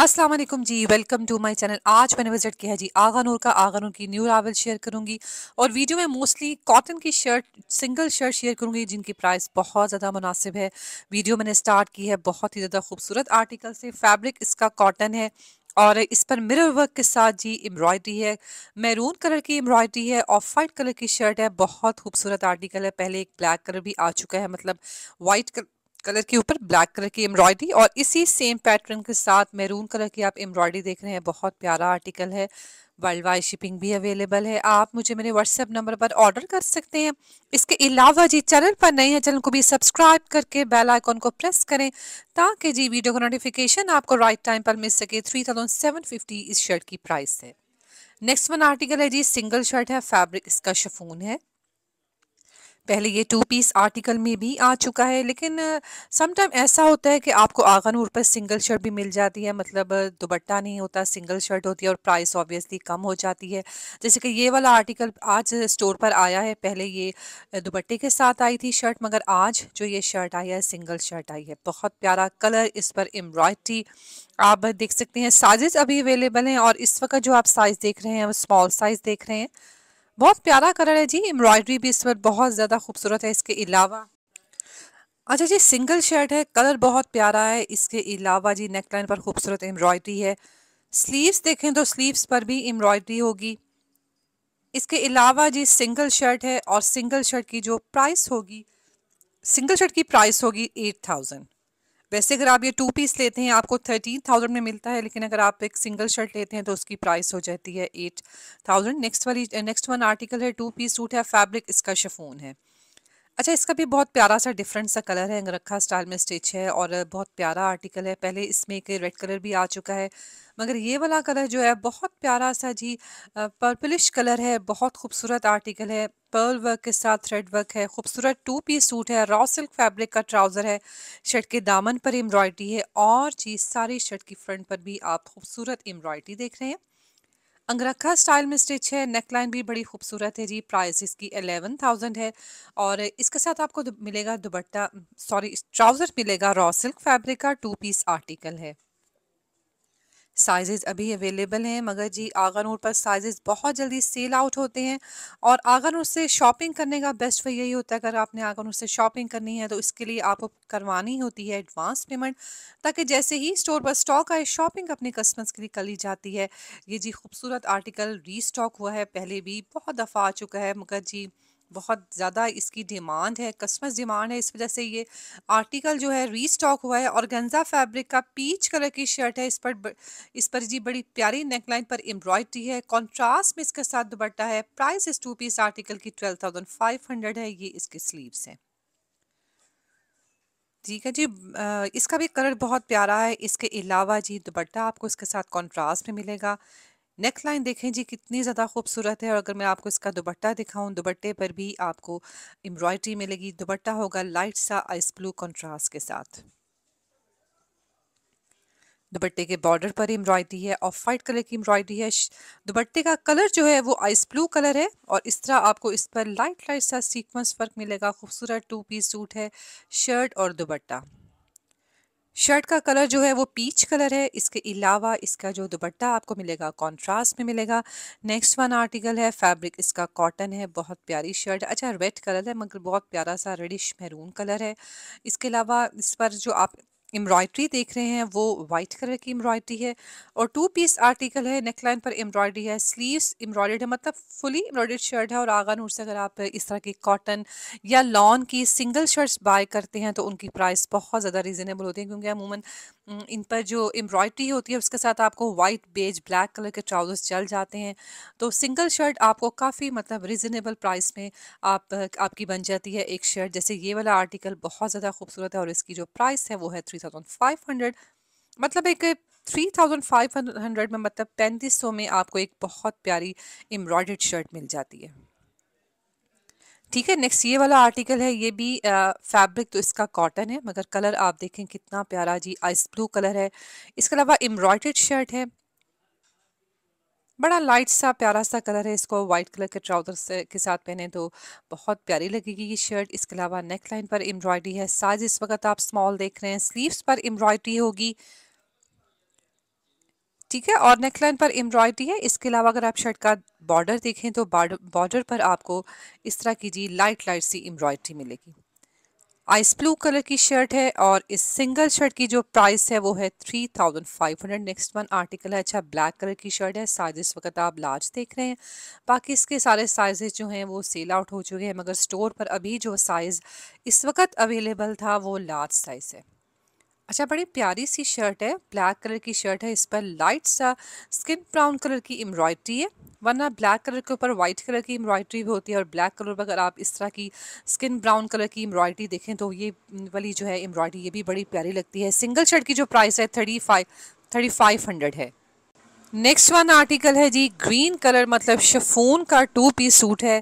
अस्सलाम वालेकुम जी वेलकम टू माय चैनल आज मैंने विजिट किया है जी आगा नूर का आगा नूर की न्यू रावल शेयर करूंगी और वीडियो में मोस्टली कॉटन की शर्ट सिंगल शर्ट शेयर करूंगी जिनकी प्राइस बहुत ज़्यादा मुनासिब है वीडियो मैंने स्टार्ट की है बहुत ही ज़्यादा खूबसूरत आर्टिकल से फैब्रिक इसका कॉटन है और इस पर मिरर वर्क के साथ जी एम्ब्रॉयडरी है मैरून कलर की एम्ब्रॉयडरी है ऑफ वाइट कलर की शर्ट है बहुत खूबसूरत आर्टिकल है पहले एक ब्लैक कलर भी आ चुका है मतलब वाइट कलर कलर के ऊपर ब्लैक कलर की एम्ब्रॉयडरी और इसी सेम पैटर्न के साथ मैरून कलर की आप एम्ब्रॉयडरी देख रहे हैं बहुत प्यारा आर्टिकल है वर्ल्ड वाइड शिपिंग भी अवेलेबल है आप मुझे मेरे व्हाट्सएप नंबर पर ऑर्डर कर सकते हैं इसके अलावा जी चैनल पर नए हैं चैनल को भी सब्सक्राइब करके बेल आइकॉन को प्रेस करें ताकि जी वीडियो का नोटिफिकेशन आपको राइट टाइम पर मिल सके थ्री थाउजेंड सेवन फिफ्टी इस शर्ट की प्राइस है नेक्स्ट वन आर्टिकल है जी सिंगल शर्ट है फैब्रिक इसका शफून है पहले ये टू पीस आर्टिकल में भी आ चुका है लेकिन समटाइम ऐसा होता है कि आपको आगा नूर पर सिंगल शर्ट भी मिल जाती है मतलब दुपट्टा नहीं होता सिंगल शर्ट होती है और प्राइस ऑब्वियसली कम हो जाती है जैसे कि ये वाला आर्टिकल आज स्टोर पर आया है पहले ये दुबट्टे के साथ आई थी शर्ट मगर आज जो ये शर्ट आई है सिंगल शर्ट आई है बहुत प्यारा कलर इस पर एम्ब्रॉयड्री आप देख सकते हैं साइजेस अभी अवेलेबल हैं और इस वक्त जो आप साइज़ देख रहे हैं वो स्मॉल साइज़ देख रहे हैं बहुत प्यारा कलर है जी एम्ब्रॉयडरी भी इस पर बहुत ज़्यादा खूबसूरत है इसके अलावा अच्छा जी सिंगल शर्ट है कलर बहुत प्यारा है इसके अलावा जी नेक लाइन पर खूबसूरत एम्ब्रॉयडरी है स्लीव्स देखें तो स्लीव्स पर भी एम्ब्रॉयडरी होगी इसके अलावा जी सिंगल शर्ट है और सिंगल शर्ट की जो प्राइस होगी सिंगल शर्ट की प्राइस होगी एट थाउजेंड वैसे अगर आप ये टू पीस लेते हैं आपको थर्टीन थाउजेंड में मिलता है लेकिन अगर आप एक सिंगल शर्ट लेते हैं तो उसकी प्राइस हो जाती है एट थाउजेंड नेक्स्ट वाली नेक्स्ट वन आर्टिकल है टू पीस सूट है फैब्रिक इसका शफून है अच्छा इसका भी बहुत प्यारा सा डिफरेंट सा कलर है अंगरखा स्टाइल में स्टिच है और बहुत प्यारा आर्टिकल है पहले इसमें एक रेड कलर भी आ चुका है मगर ये वाला कलर जो है बहुत प्यारा सा जी पर्पलिश कलर है बहुत खूबसूरत आर्टिकल है पर्ल वर्क के साथ थ्रेड वर्क है खूबसूरत टू पीस सूट है रॉ सिल्क फैब्रिक का ट्राउज़र है शर्ट के दामन पर एम्ब्रॉयडरी है और जी सारी शर्ट की फ्रंट पर भी आप खूबसूरत एम्ब्रॉयडरी देख रहे हैं अंगरखा स्टाइल में स्टिच है नेक लाइन भी बड़ी खूबसूरत है जी प्राइस इसकी एलेवन थाउजेंड है और इसके साथ आपको मिलेगा दुबट्टा सॉरी ट्राउज़र मिलेगा रॉ सिल्क फैब्रिक का टू पीस आर्टिकल है साइज़ अभी अवेलेबल हैं मगर जी आगा नूर पर साइजेस बहुत जल्दी सेल आउट होते हैं और आगा नूर से शॉपिंग करने का बेस्ट वे यही होता है अगर आपने आगा नूर से शॉपिंग करनी है तो इसके लिए आपको करवानी होती है एडवांस पेमेंट ताकि जैसे ही स्टोर पर स्टॉक आए शॉपिंग अपने कस्टमर्स के लिए कर ली जाती है ये जी खूबसूरत आर्टिकल री हुआ है पहले भी बहुत दफ़ा आ चुका है मगर जी बहुत ज़्यादा इसकी डिमांड है कस्टमर्स डिमांड है इस वजह से ये आर्टिकल जो है रीस्टॉक हुआ है और गंजा फैब्रिक का पीच कलर की शर्ट है इस पर इस पर जी बड़ी प्यारी नेकलाइन पर एम्ब्रॉयडरी है कॉन्ट्रास्ट में इसके साथ दुबट्टा है प्राइस इस टू पीस आर्टिकल की ट्वेल्व थाउजेंड फाइव हंड्रेड है ये इसके स्लीवस हैं ठीक है जी इसका भी कलर बहुत प्यारा है इसके अलावा जी दुबट्टा आपको इसके साथ कॉन्ट्रास्ट में मिलेगा नेक लाइन देखें जी कितनी ज़्यादा खूबसूरत है और अगर मैं आपको इसका दुपट्टा दिखाऊं दुपट्टे पर भी आपको एम्ब्रॉयडरी मिलेगी दुपट्टा होगा लाइट सा आइस ब्लू कंट्रास्ट के साथ दुपट्टे के बॉर्डर पर एम्ब्रॉयडरी है ऑफ वाइट कलर की एम्ब्रॉयडरी है दुपट्टे का कलर जो है वो आइस ब्लू कलर है और इस तरह आपको इस पर लाइट लाइट सा सीक्वेंस वर्क मिलेगा खूबसूरत टू पीस सूट है शर्ट और दुपट्टा शर्ट का कलर जो है वो पीच कलर है इसके अलावा इसका जो दुपट्टा आपको मिलेगा कॉन्ट्रास्ट में मिलेगा नेक्स्ट वन आर्टिकल है फैब्रिक इसका कॉटन है बहुत प्यारी शर्ट अच्छा रेड कलर है मगर बहुत प्यारा सा रेडिश मैरून कलर है इसके अलावा इस पर जो आप एम्ब्रॉयड्री देख रहे हैं वो वाइट कलर की एम्ब्रॉयड्री है और टू पीस आर्टिकल है नेकलाइन पर एम्ब्रॉयड्री है स्लीव्स एम्ब्रॉयडर्ड है मतलब फुली एम्ब्रॉयडर्ड शर्ट है और आगा नूर से अगर आप इस तरह की कॉटन या लॉन की सिंगल शर्ट्स बाय करते हैं तो उनकी प्राइस बहुत ज़्यादा रिजनेबल होती है क्योंकि अमूमन इन पर जो एम्ब्रॉयड्री होती है उसके साथ आपको वाइट बेज ब्लैक कलर के ट्राउज़र्स चल जाते हैं तो सिंगल शर्ट आपको काफ़ी मतलब रिजनेबल प्राइस में आप आपकी बन जाती है एक शर्ट जैसे ये वाला आर्टिकल बहुत ज़्यादा खूबसूरत है और इसकी जो प्राइस है वो है थ्री थाउजेंड फाइव हंड्रेड मतलब एक थ्री थाउजेंड फाइव हंड्रेड में मतलब पैंतीस सौ में आपको एक बहुत प्यारी एम्ब्रॉयड शर्ट मिल जाती है ठीक है नेक्स्ट ये वाला आर्टिकल है ये भी फैब्रिक तो इसका कॉटन है मगर कलर आप देखें कितना प्यारा जी आइस ब्लू कलर है इसके अलावा एम्ब्रॉयड शर्ट है बड़ा लाइट सा प्यारा सा कलर है इसको वाइट कलर के ट्राउजर के साथ पहने तो बहुत प्यारी लगेगी ये शर्ट इसके अलावा नेक लाइन पर एम्ब्रॉयडरी है साइज इस वक्त आप स्मॉल देख रहे हैं स्लीव्स पर एम्ब्रॉयडरी होगी ठीक है और नेकलाइन पर एम्ब्रॉयडरी है इसके अलावा अगर आप शर्ट का बॉर्डर देखें तो बॉर्डर पर आपको इस तरह की जी लाइट लाइट सी एम्ब्रॉयडरी मिलेगी आइस ब्लू कलर की शर्ट है और इस सिंगल शर्ट की जो प्राइस है वो है three thousand five hundred next one article है अच्छा ब्लैक कलर की शर्ट है साइज इस वक्त आप लार्ज देख रहे हैं बाकी इसके सारे साइजेज जो हैं वो सेल आउट हो चुके हैं मगर स्टोर पर अभी जो साइज़ इस वक्त अवेलेबल था वो लार्ज साइज़ है अच्छा बड़ी प्यारी सी शर्ट है ब्लैक कलर की शर्ट है इस पर लाइट सा स्किन ब्राउन कलर की एम्ब्रॉयड्री है वरना ब्लैक कलर के ऊपर वाइट कलर की एम्ब्रॉयड्री भी होती है और ब्लैक कलर पर अगर आप इस तरह की स्किन ब्राउन कलर की एम्ब्रॉयड्री देखें तो ये वाली जो है एम्ब्रॉयड्री ये भी बड़ी प्यारी लगती है सिंगल शर्ट की जो प्राइस है thirty five thirty five hundred है नेक्स्ट वन आर्टिकल है जी ग्रीन कलर मतलब शफून का टू पीस सूट है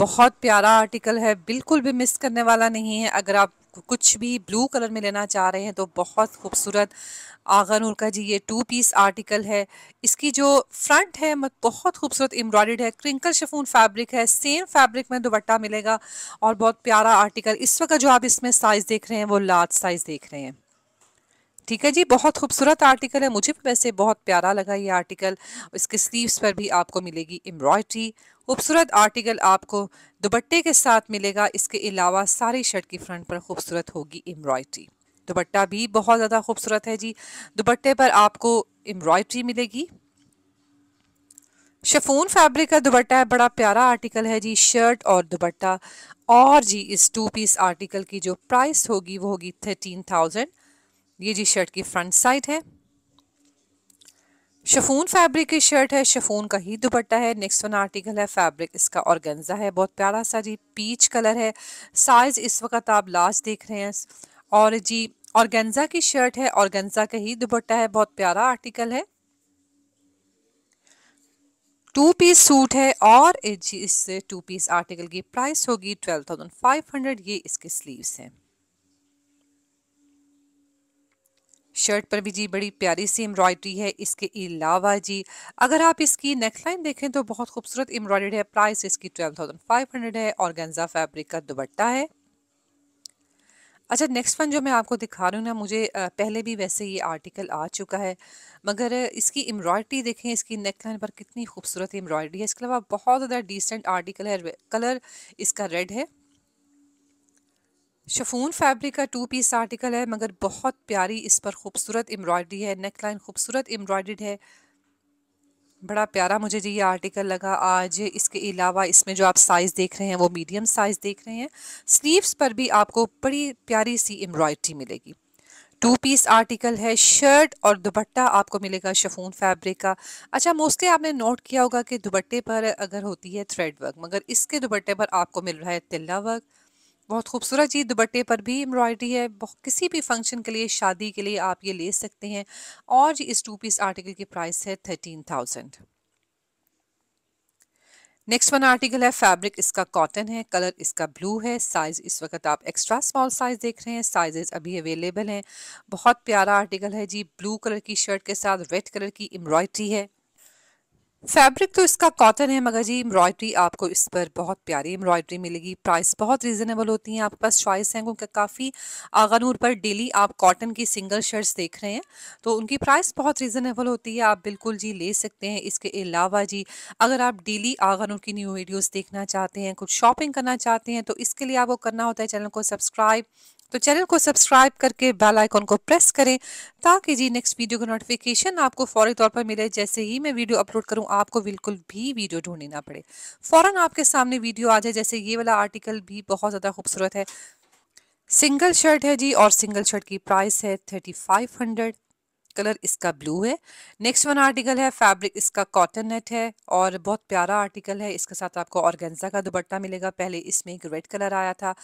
बहुत प्यारा आर्टिकल है बिल्कुल भी मिस करने वाला नहीं है अगर आप कुछ भी ब्लू कलर में लेना चाह रहे हैं तो बहुत खूबसूरत और का जी ये टू पीस आर्टिकल है इसकी जो फ्रंट है बहुत खूबसूरत एम्ब्रॉयड है क्रिंकल शफून फैब्रिक है सेम फैब्रिक में दुपट्टा मिलेगा और बहुत प्यारा आर्टिकल इस वक्त जो आप इसमें साइज़ देख रहे हैं वो लार्ज साइज़ देख रहे हैं ठीक है जी बहुत खूबसूरत आर्टिकल है मुझे भी वैसे बहुत प्यारा लगा ये आर्टिकल इसके स्लीव्स पर भी आपको मिलेगी एम्ब्रॉयडरी खूबसूरत आर्टिकल आपको दुपट्टे के साथ मिलेगा इसके अलावा सारी शर्ट की फ्रंट पर खूबसूरत होगी एम्ब्रॉयड्री दुपट्टा भी बहुत ज़्यादा खूबसूरत है जी दुपट्टे पर आपको एम्ब्रॉयड्री मिलेगी शफून फैब्रिक का दुपट्टा है बड़ा प्यारा आर्टिकल है जी शर्ट और दुपट्टा और जी इस टू पीस आर्टिकल की जो प्राइस होगी वो होगी थर्टीन थाउजेंड ये जी शर्ट की फ्रंट साइड है शफून फैब्रिक की शर्ट है शफून का ही दुपट्टा है नेक्स्ट वन आर्टिकल है फैब्रिक इसका ऑर्गेन्जा है बहुत प्यारा सा जी पीच कलर है साइज इस वक्त आप लास्ट देख रहे हैं और जी ऑर्गेन्जा की शर्ट है ऑर्गेन्जा का ही दुपट्टा है बहुत प्यारा आर्टिकल है टू पीस सूट है और इस टू पीस आर्टिकल की प्राइस होगी ट्वेल्व थाउजेंड फाइव हंड्रेड ये इसके स्लीव्स हैं शर्ट पर भी जी बड़ी प्यारी सी एम्ब्रॉयडरी है इसके अलावा जी अगर आप इसकी नेकलाइन देखें तो बहुत खूबसूरत एम्ब्रॉयडरी है प्राइस इसकी ट्वेल्व थाउजेंड फाइव हंड्रेड है और गेंजा फैब्रिक का दुबट्टा है अच्छा नेक्स्ट वन जो मैं आपको दिखा रही हूँ ना मुझे पहले भी वैसे ये आर्टिकल आ चुका है मगर इसकी एम्ब्रॉयडरी देखें इसकी नेकलाइन पर कितनी खूबसूरत एम्ब्रॉयडरी है इसके अलावा बहुत ज़्यादा डिसेंट आर्टिकल है कलर इसका रेड है शफून फैब्रिक का टू पीस आर्टिकल है मगर बहुत प्यारी इस पर खूबसूरत एम्ब्रॉयडरी है नेक लाइन खूबसूरत एम्ब्रॉयड है बड़ा प्यारा मुझे जी ये आर्टिकल लगा आज इसके अलावा इसमें जो आप साइज़ देख रहे हैं वो मीडियम साइज़ देख रहे हैं स्लीव्स पर भी आपको बड़ी प्यारी सी एम्ब्रॉयडरी मिलेगी टू पीस आर्टिकल है शर्ट और दुपट्टा आपको मिलेगा शफून फैब्रिक का अच्छा मोस्टली आपने नोट किया होगा कि दुपट्टे पर अगर होती है थ्रेड वर्क मगर इसके दुपट्टे पर आपको मिल रहा है तिल्ला वर्क बहुत खूबसूरत जी दुबट्टे पर भी एम्ब्रॉयडरी है किसी भी फंक्शन के लिए शादी के लिए आप ये ले सकते हैं और जी इस टू पीस आर्टिकल की प्राइस है thirteen thousand next one article है फैब्रिक इसका कॉटन है कलर इसका ब्लू है साइज़ इस वक्त आप एक्स्ट्रा स्मॉल साइज़ देख रहे हैं साइजेस अभी अवेलेबल हैं बहुत प्यारा आर्टिकल है जी ब्लू कलर की शर्ट के साथ रेड कलर की एम्ब्रॉयडरी है फैब्रिक तो इसका कॉटन है मगर जी एम्ब्रॉयडरी आपको इस पर बहुत प्यारी एम्ब्रॉयडरी मिलेगी प्राइस बहुत रीजनेबल होती है आपके पास चॉइस हैं क्योंकि काफ़ी आगानूर पर डेली आप कॉटन की सिंगल शर्ट्स देख रहे हैं तो उनकी प्राइस बहुत रीजनेबल होती है आप बिल्कुल जी ले सकते हैं इसके अलावा जी अगर आप डेली आगानूर की न्यू वीडियोज़ देखना चाहते हैं कुछ शॉपिंग करना चाहते हैं तो इसके लिए आपको करना होता है चैनल को सब्सक्राइब तो चैनल को सब्सक्राइब करके बेल आइकॉन को प्रेस करें ताकि जी नेक्स्ट वीडियो का नोटिफिकेशन आपको फौरी तौर पर मिले जैसे ही मैं वीडियो अपलोड करूं आपको बिल्कुल भी वीडियो ढूंढनी ना पड़े फ़ौरन आपके सामने वीडियो आ जाए जैसे ये वाला आर्टिकल भी बहुत ज़्यादा खूबसूरत है सिंगल शर्ट है जी और सिंगल शर्ट की प्राइस है थर्टी फाइव हंड्रेड कलर इसका ब्लू है नेक्स्ट वन आर्टिकल है फैब्रिक इसका कॉटन नेट है और बहुत प्यारा आर्टिकल है इसके साथ आपको ऑर्गेंजा का दुपट्टा मिलेगा पहले इसमें एक रेड कलर आया था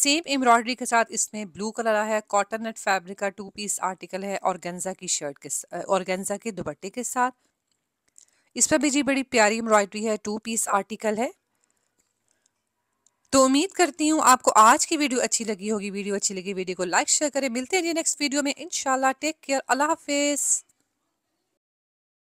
सेम एम्ब्रॉयडरी के साथ इसमें ब्लू कलर आया है कॉटन नेट फैब्रिक का टू पीस आर्टिकल है ऑर्गेंजा की शर्ट के ऑर्गेंजा के दुपट्टे के साथ इस पर भी जी बड़ी प्यारी एम्ब्रॉयडरी है टू पीस आर्टिकल है तो उम्मीद करती हूँ आपको आज की वीडियो अच्छी लगी होगी वीडियो अच्छी लगी वीडियो को लाइक शेयर करें मिलते हैं नेक्स्ट वीडियो में इनशाला टेक केयर अल्लाह हाफिज़